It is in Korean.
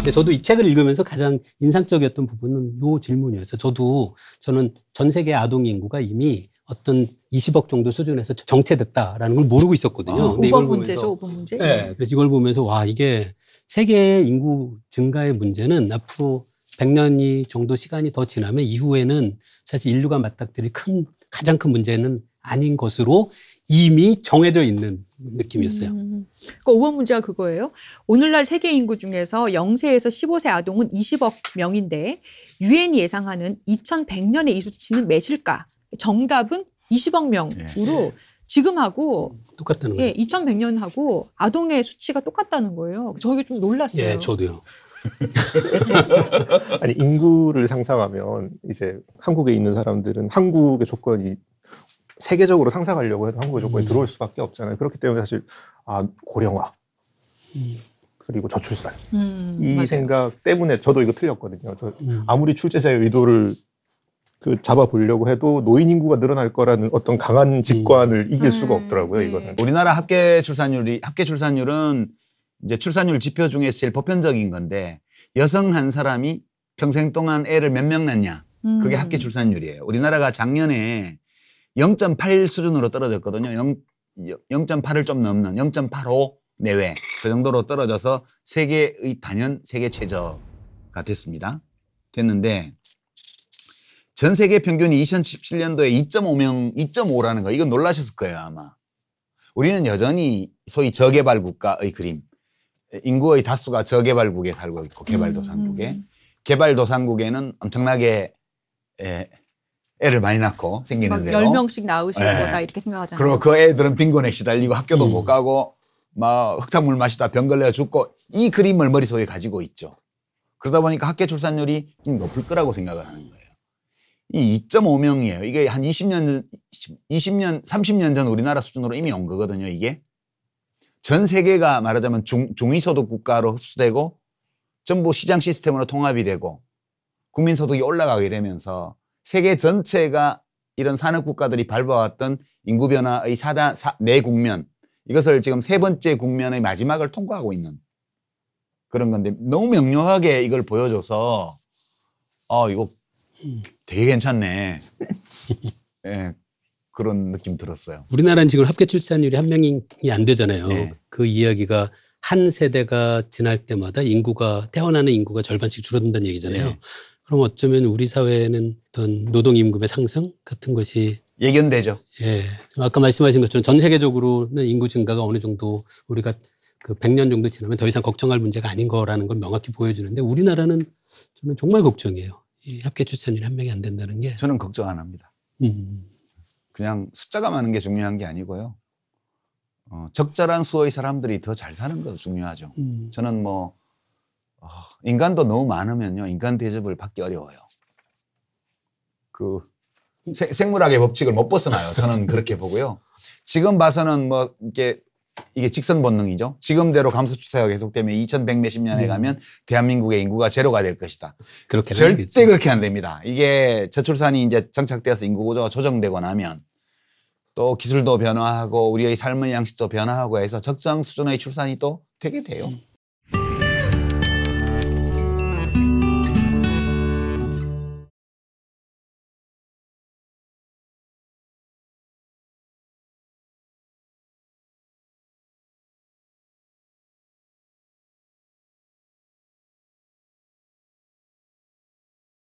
근데 저도 이 책을 읽으면서 가장 인상적이었던 부분은 이 질문이었어요. 저도 저는 전 세계 아동 인구가 이미 어떤 20억 정도 수준에서 정체됐다라는 걸 모르고 있었거든요. 아, 5번 문제죠, 5번 문제. 네, 그래서 이걸 보면서 와 이게 세계 인구 증가의 문제는 앞으로 100년이 정도 시간이 더 지나면 이후에는 사실 인류가 맞닥뜨릴 큰 가장 큰 문제는 아닌 것으로 이미 정해져 있는 느낌이었어요. 음. 그 그러니까 5번 문제가 그거예요. 오늘날 세계 인구 중에서 0세에서 15세 아동은 20억 명인데 유엔이 예상하는 2100년에 이 수치는 몇일까? 정답은 20억 명으로 예. 지금하고 음, 똑같다는 예, 거예요. 2100년하고 아동의 수치가 똑같다는 거예요. 저게 좀 놀랐어요. 예, 저도요. 아니 인구를 상상하면 이제 한국에 있는 사람들은 한국의 조건이 세계적으로 상상하려고 해도 한국의 조건이 음. 들어올 수밖에 없잖아요. 그렇기 때문에 사실 아 고령화 음. 그리고 저출산 음, 이 맞아요. 생각 때문에 저도 이거 틀렸거든요. 음. 아무리 출제자의 의도를 그 잡아보려고 해도 노인 인구가 늘어날 거라는 어떤 강한 음. 직관을 이길 수가 없더라고요. 이거는 우리나라 합계 출산율이 합계 출산율은 이제 출산율 지표 중에 제일 보편적인 건데 여성 한 사람이 평생 동안 애를 몇 명 낳냐 그게 합계 출산율이에요. 우리나라가 작년에 0.8 수준으로 떨어졌거든요. 0.8을 좀 넘는 0.85 내외 그 정도로 떨어져서 세계의 단연 세계 최저가 됐습니다. 됐는데 전 세계 평균이 2017년도에 2.5명, 2.5라는 거 이건 놀라셨을 거예요 아마. 우리는 여전히 소위 저개발 국가의 그림. 인구의 다수가 저개발국에 살고 있고 개발도상국에. 음. 개발도상국에는 엄청나게 에, 애를 많이 낳고 생기는데요. 10명씩 낳으시는 네. 거다 이렇게 생각하잖아요. 그리고 그 애들은 빈곤에 시달리고 학교도 음. 못 가고 막 흙탕물 마시다 병걸려 죽고 이 그림을 머릿속에 가지고 있죠. 그러다 보니까 학계 출산율이 좀 높을 거라고 생각을 하는 거예요. 이 2.5명이에요. 이게 한 20년 전, 20년, 30년 전 우리나라 수준으로 이미 온 거거든요, 이게. 전 세계가 말하자면 중, 중위소득 국가로 흡수되고 전부 시장 시스템으로 통합이 되고 국민소득이 올라가게 되면서 세계 전체가 이런 산업국가들이 밟아왔던 인구변화의 사단, 사, 네 국면 이것을 지금 세 번째 국면의 마지막을 통과하고 있는 그런 건데 너무 명료하게 이걸 보여줘서 아 이거 되게 괜찮네 네, 그런 느낌 들었어요. 우리나라는 지금 합계 출산율이 한 명이 안 되잖아요. 네. 그 이야기가 한 세대가 지날 때마다 인구가 태어나는 인구가 절반씩 줄어든다는 얘기잖아요. 네. 그럼 어쩌면 우리 사회에는 어떤 노동임금의 상승 같은 것이 예견되죠. 예. 아까 말씀하신 것처럼 전 세계적으로는 인구 증가가 어느 정도 우리가 그 100년 정도 지나면 더 이상 걱정할 문제가 아닌 거라는 걸 명확히 보여주는데 우리나라는 저는 정말 걱정이에요. 이 합계 추천인 한 명이 안 된다는 게. 저는 걱정 안 합니다. 음. 그냥 숫자가 많은 게 중요한 게 아니고요. 어, 적절한 수의 사람들이 더 잘 사는 거 중요하죠. 음. 저는 뭐 아, 인간도 너무 많으면요. 인간 대접을 받기 어려워요. 그 생물학의 법칙을 못 벗어나요. 저는 그렇게 보고요. 지금 봐서는 뭐 이게 이게 직선 본능이죠. 지금대로 감소 추세가 계속되면 2100 몇십 년에 음. 가면 대한민국의 인구가 제로가 될 것이다. 그렇게 절대 되겠지. 그렇게 안 됩니다. 이게 저출산이 이제 정착되어서 인구 구조가 조정되고 나면 또 기술도 변화하고 우리의 삶의 양식도 변화하고 해서 적정 수준의 출산이 또 되게 돼요. 음.